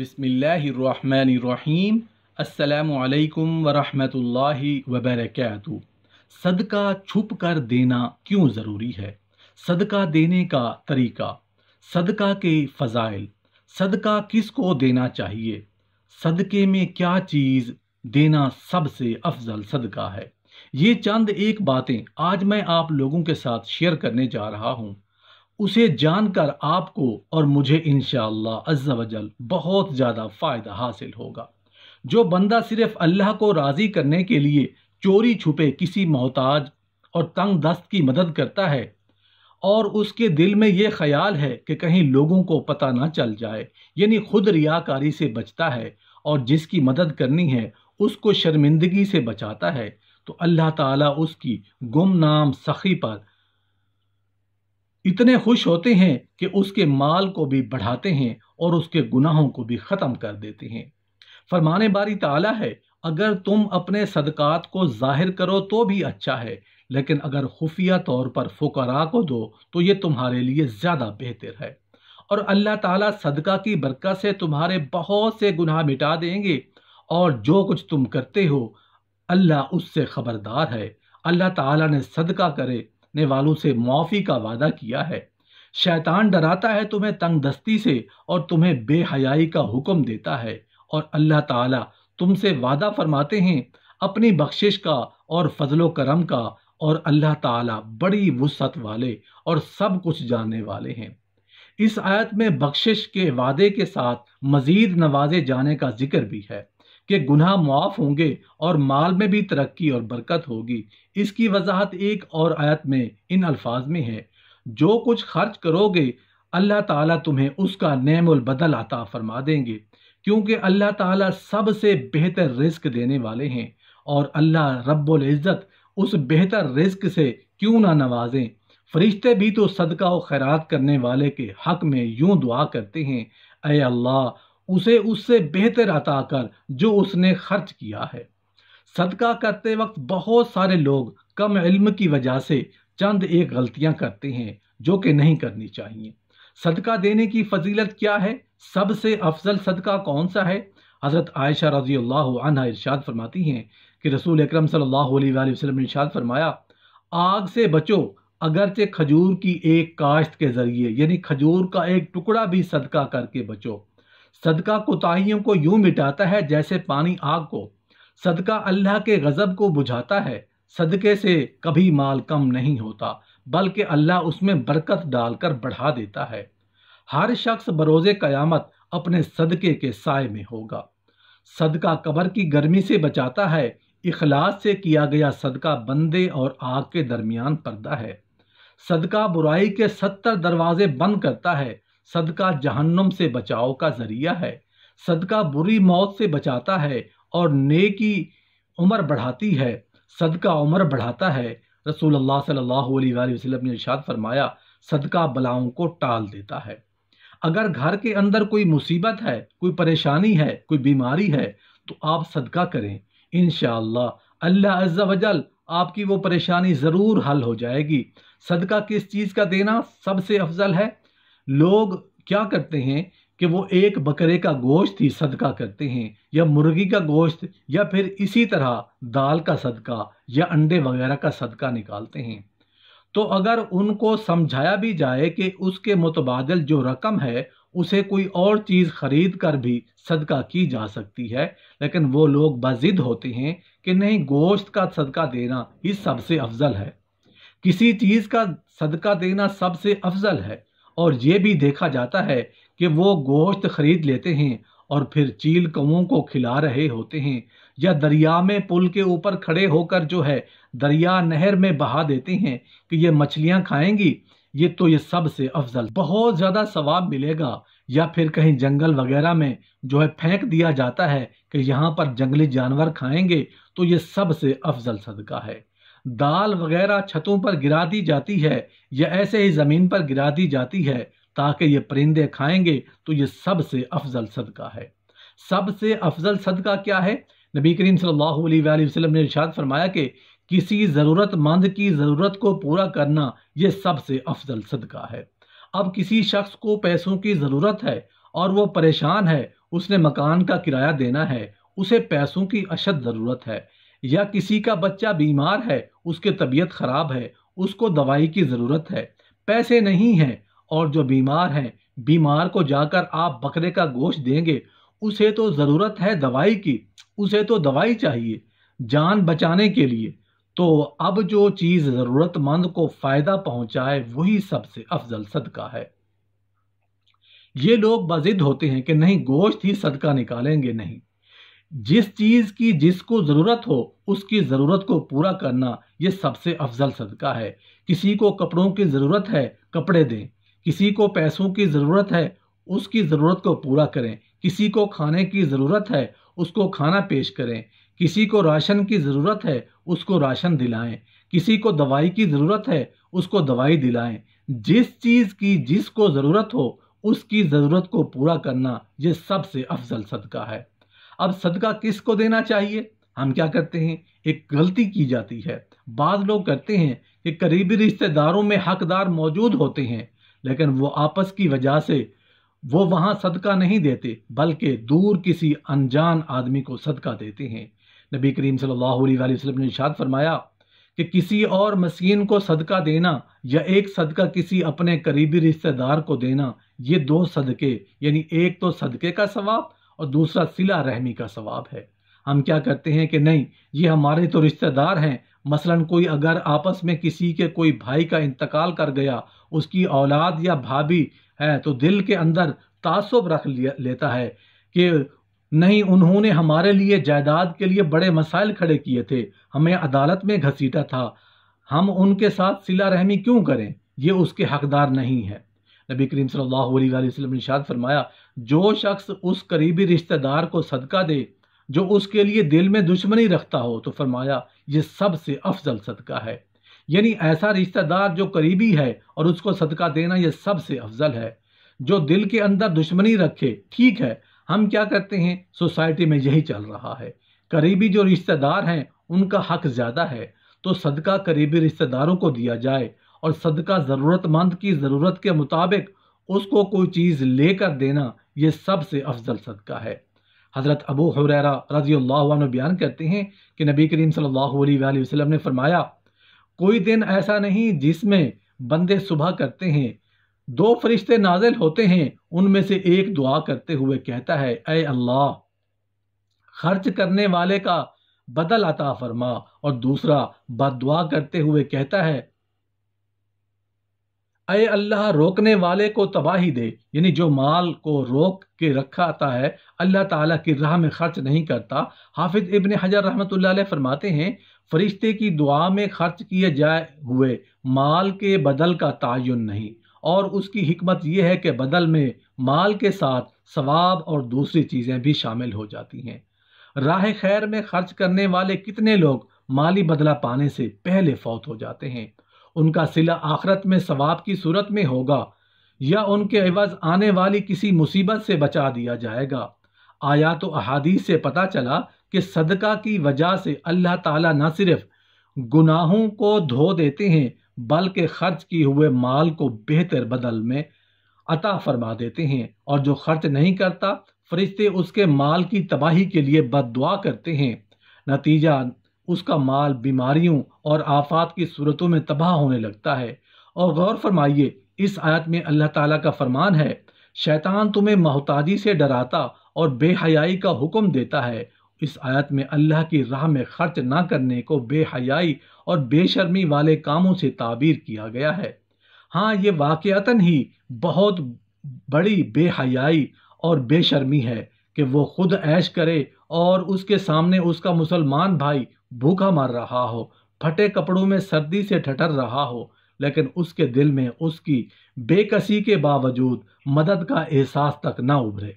बिसमीम् असलकम वरहमल वबरक सदका छुप कर देना क्यों ज़रूरी है सदका देने का तरीका सदका के फ़जाइल सदका किस को देना चाहिए सदके में क्या चीज़ देना सबसे अफजल सदका है ये चंद एक बातें आज मैं आप लोगों के साथ शेयर करने जा रहा हूँ उसे जानकर आपको और मुझे इन अज्जावजल बहुत ज़्यादा फ़ायदा हासिल होगा जो बंदा सिर्फ अल्लाह को राज़ी करने के लिए चोरी छुपे किसी मोहताज और तंग दस्त की मदद करता है और उसके दिल में ये ख्याल है कि कहीं लोगों को पता ना चल जाए यानी खुद रियाकारी से बचता है और जिसकी मदद करनी है उसको शर्मिंदगी से बचाता है तो अल्लाह ताला उसकी गुमनाम सखी पर इतने खुश होते हैं कि उसके माल को भी बढ़ाते हैं और उसके गुनाहों को भी ख़त्म कर देते हैं फरमान बारी ताला है अगर तुम अपने सदक़ात को जाहिर करो तो भी अच्छा है लेकिन अगर खुफिया तौर पर फुकरा को दो तो ये तुम्हारे लिए ज़्यादा बेहतर है और अल्लाह ताला सदका की बरकत से तुम्हारे बहुत से गुनाह मिटा देंगे और जो कुछ तुम करते हो अल्लाह उससे ख़बरदार है अल्लाह ताला ने सदका करे ने वालों से मुआफ़ी का वादा किया है शैतान डराता है तुम्हें तंग दस्ती से और तुम्हें बेहयाई का हुक्म देता है और अल्लाह ताला तुमसे वादा फरमाते हैं अपनी बख्शिश का और फजलो करम का और अल्लाह ताला बड़ी वसत वाले और सब कुछ जानने वाले हैं इस आयत में बख्शिश के वादे के साथ मज़ीद नवाजे जाने का जिक्र भी है कि गुनाह मुआफ होंगे और माल में भी तरक्की और बरकत होगी इसकी वजाहत एक और आयत में इन अल्फाज में है जो कुछ खर्च करोगे अल्लाह ताला तुम्हें उसका नेमुल बदल आता फरमा देंगे क्योंकि अल्लाह ताला सबसे बेहतर रिस्क देने वाले हैं और अल्लाह रब्बुल इज़्ज़त उस बेहतर रिस्क से क्यों ना नवाजें फरिश्ते भी तो सदका व खैरात करने वाले के हक में यूं दुआ करते हैं अय अल्लाह उसे उससे बेहतर अता कर जो उसने खर्च किया है सदका करते वक्त बहुत सारे लोग कम इल्म की वजह से चंद एक गलतियां करते हैं जो कि नहीं करनी चाहिए सदका देने की फजीलत क्या है सबसे अफजल सदका कौन सा है हज़रत आयशा रजी अल्लाह इर्शाद फरमाती हैं कि रसूल अक्रम सल्लल्लाहु ने इर्शाद फरमाया आग से बचो अगरचे खजूर की एक काश्त के ज़रिए यानी खजूर का एक टुकड़ा भी सदका करके बचो सदका कोताहियों को यूं मिटाता है जैसे पानी आग को सदका अल्लाह के गज़ब को बुझाता है सदके से कभी माल कम नहीं होता बल्कि अल्लाह उसमें बरकत डालकर बढ़ा देता है हर शख्स बरोजे क़यामत अपने सदके के साय में होगा सदका कबर की गर्मी से बचाता है इखलास से किया गया सदका बंदे और आग के दरमियान पर्दा है सदका बुराई के सत्तर दरवाजे बंद करता है सदका जहन्नम से बचाव का जरिया है सदका बुरी मौत से बचाता है और नेकी उम्र बढ़ाती है सदका उम्र बढ़ाता है रसूल अल्लाह सल्लल्लाहु अलैहि वसल्लम ने इरशाद फरमाया सदका बलाओं को टाल देता है अगर घर के अंदर कोई मुसीबत है कोई परेशानी है कोई बीमारी है तो आप सदका करें इन अल्लाह अज्जा वजल आपकी वो परेशानी ज़रूर हल हो जाएगी सदका किस चीज़ का देना सबसे अफजल है लोग क्या करते हैं कि वो एक बकरे का गोश्त ही सदका करते हैं या मुर्गी का गोश्त या फिर इसी तरह दाल का सदका या अंडे वगैरह का सदका निकालते हैं तो अगर उनको समझाया भी जाए कि उसके मुतबादल जो रकम है उसे कोई और चीज़ खरीद कर भी सदका की जा सकती है लेकिन वो लोग बाजिद होते हैं कि नहीं गोश्त का सदका देना ही सबसे अफजल है किसी चीज़ का सदका देना सबसे अफजल है और ये भी देखा जाता है कि वो गोश्त खरीद लेते हैं और फिर चील कौओं को खिला रहे होते हैं या दरिया में पुल के ऊपर खड़े होकर जो है दरिया नहर में बहा देते हैं कि ये मछलियाँ खाएंगी ये तो ये सबसे अफजल बहुत ज़्यादा सवाब मिलेगा या फिर कहीं जंगल वगैरह में जो है फेंक दिया जाता है कि यहाँ पर जंगली जानवर खाएंगे तो ये सबसे अफजल सदका है दाल वगैरह छतों पर गिरा दी जाती है या ऐसे ही ज़मीन पर गिरा दी जाती है ताकि ये परिंदे खाएंगे तो ये सबसे अफजल सदका है सबसे अफजल सदका क्या है नबी करीम सल्लल्लाहु अलैहि वसल्लम ने इरशाद फरमाया कि किसी ज़रूरतमंद की ज़रूरत को पूरा करना यह सबसे अफजल सदका है अब किसी शख्स को पैसों की ज़रूरत है और वो परेशान है उसने मकान का किराया देना है उसे पैसों की अशद ज़रूरत है या किसी का बच्चा बीमार है उसके तबीयत खराब है उसको दवाई की ज़रूरत है पैसे नहीं हैं और जो बीमार हैं बीमार को जाकर आप बकरे का गोश्त देंगे उसे तो ज़रूरत है दवाई की उसे तो दवाई चाहिए जान बचाने के लिए तो अब जो चीज़ ज़रूरतमंद को फ़ायदा पहुंचाए वही सबसे अफजल सदका है ये लोग बजिद होते हैं कि नहीं गोश्त ही सदका निकालेंगे नहीं जिस चीज़ की जिसको ज़रूरत हो उसकी ज़रूरत को पूरा करना ये सबसे अफजल सदका है किसी को कपड़ों की ज़रूरत है कपड़े दें किसी को पैसों की ज़रूरत है उसकी ज़रूरत को पूरा करें किसी को खाने की ज़रूरत है उसको खाना पेश करें किसी को राशन की ज़रूरत है उसको राशन दिलाएं किसी को दवाई की ज़रूरत है उसको दवाई दिलाएं जिस चीज़ की जिसको ज़रूरत हो उसकी ज़रूरत को पूरा करना यह सबसे अफजल सदका है अब सदका किस को देना चाहिए हम क्या करते हैं एक गलती की जाती है बाद लोग करते हैं कि करीबी रिश्तेदारों में हकदार मौजूद होते हैं लेकिन वो आपस की वजह से वो वहाँ सदका नहीं देते बल्कि दूर किसी अनजान आदमी को सदका देते हैं नबी करीम सल्लल्लाहु अलैहि वसल्लम ने इशाद फरमाया कि किसी और मसीन को सदका देना या एक सदका किसी अपने करीबी रिश्तेदार को देना ये दो सदके यानी एक तो सदके का सवाब और दूसरा सिला रहमी का सवाब है हम क्या करते हैं कि नहीं ये हमारे तो रिश्तेदार हैं मसलन कोई अगर आपस में किसी के कोई भाई का इंतकाल कर गया उसकी औलाद या भाभी है तो दिल के अंदर तासुब रख लिया लेता है कि नहीं उन्होंने हमारे लिए जायदाद के लिए बड़े मसाइल खड़े किए थे हमें अदालत में घसीटा था हम उनके साथ सिला रहमी क्यों करें ये उसके हकदार नहीं है नबी करीम सल्लल्लाहु अलैहि वसल्लम ने शाद फरमाया जो शख्स उस करीबी रिश्तेदार को सदका दे जो उसके लिए दिल में दुश्मनी रखता हो तो फरमाया ये सबसे अफजल सदका है यानी ऐसा रिश्तेदार जो करीबी है और उसको सदका देना यह सबसे अफजल है जो दिल के अंदर दुश्मनी रखे ठीक है हम क्या करते हैं सोसाइटी में यही चल रहा है करीबी जो रिश्तेदार हैं उनका हक ज़्यादा है तो सदका करीबी रिश्तेदारों को दिया जाए और सदका ज़रूरतमंद की ज़रूरत के मुताबिक उसको कोई चीज़ लेकर देना यह सबसे अफजल सदका है हज़रत अबू हुररा रजी अल्लाह बयान करते हैं कि नबी करीम सल्लल्लाहु अलैहि वसल्लम ने फरमाया कोई दिन ऐसा नहीं जिसमें बंदे सुबह करते हैं दो फरिश्ते नाजिल होते हैं उनमें से एक दुआ करते हुए कहता है ए अल्लाह खर्च करने वाले का बदल अता फरमा और दूसरा बद दुआ करते हुए कहता है अय अल्लाह रोकने वाले को तबाही दे यानी जो माल को रोक के रखाता है अल्लाह ताला की राह में खर्च नहीं करता हाफिज इब्न हजर रहमत फरमाते हैं फरिश्ते की दुआ में खर्च किए जाए हुए माल के बदल का तयन नहीं और उसकी हमत यह है कि बदल में माल के साथ सवाब और दूसरी चीज़ें भी शामिल हो जाती हैं राह खैर में खर्च करने वाले कितने लोग माली बदला पाने से पहले फौत हो जाते हैं उनका सिला आखरत में सवाब की सूरत में होगा या उनके अवज आने वाली किसी मुसीबत से बचा दिया जाएगा आया तो अहादीस से पता चला कि सदका की वजह से अल्लाह ताला न सिर्फ गुनाहों को धो देते हैं बल्कि खर्च किए हुए माल को बेहतर बदल में अता फरमा देते हैं और जो खर्च नहीं करता फरिश्ते उसके माल की तबाही के लिए बद करते हैं नतीजा उसका माल बीमारियों और आफात की सूरतों में तबाह होने लगता है और गौर फरमाइए इस आयत में अल्लाह ताला का फरमान है शैतान तुम्हें मोहताजी से डराता और बेहयाई का हुक्म देता है इस आयत में अल्लाह की राह में खर्च ना करने को बेहयाई और बेशर्मी वाले कामों से ताबीर किया गया है हाँ ये वाक़ता ही बहुत बड़ी बेहयाई और बेशर्मी है कि वो खुद ऐश करे और उसके सामने उसका मुसलमान भाई भूखा मर रहा हो फटे कपड़ों में सर्दी से ठटर रहा हो लेकिन उसके दिल में उसकी बेकसी के बावजूद मदद का एहसास तक ना उभरे